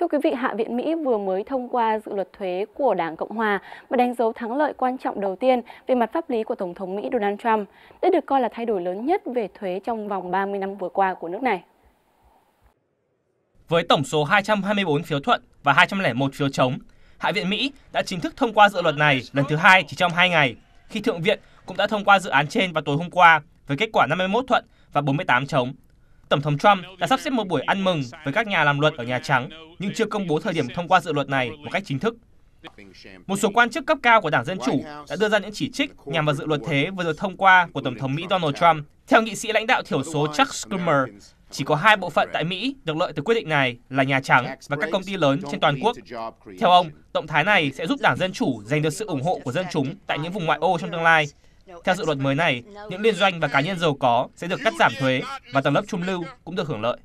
Thưa quý vị, Hạ viện Mỹ vừa mới thông qua dự luật thuế của Đảng Cộng Hòa và đánh dấu thắng lợi quan trọng đầu tiên về mặt pháp lý của Tổng thống Mỹ Donald Trump. Đây được coi là thay đổi lớn nhất về thuế trong vòng 30 năm vừa qua của nước này. Với tổng số 224 phiếu thuận và 201 phiếu chống, Hạ viện Mỹ đã chính thức thông qua dự luật này lần thứ hai chỉ trong 2 ngày, khi Thượng viện cũng đã thông qua dự án trên vào tối hôm qua với kết quả 51 thuận và 48 chống. Tổng thống Trump đã sắp xếp một buổi ăn mừng với các nhà làm luật ở Nhà Trắng, nhưng chưa công bố thời điểm thông qua dự luật này một cách chính thức. Một số quan chức cấp cao của Đảng Dân Chủ đã đưa ra những chỉ trích nhằm vào dự luật thế vừa được thông qua của Tổng thống Mỹ Donald Trump. Theo nghị sĩ lãnh đạo thiểu số Chuck Schumer, chỉ có hai bộ phận tại Mỹ được lợi từ quyết định này là Nhà Trắng và các công ty lớn trên toàn quốc. Theo ông, động thái này sẽ giúp Đảng Dân Chủ giành được sự ủng hộ của dân chúng tại những vùng ngoại ô trong tương lai, theo dự luật mới này, những liên doanh và cá nhân giàu có sẽ được cắt giảm thuế và tầng lớp trung lưu cũng được hưởng lợi.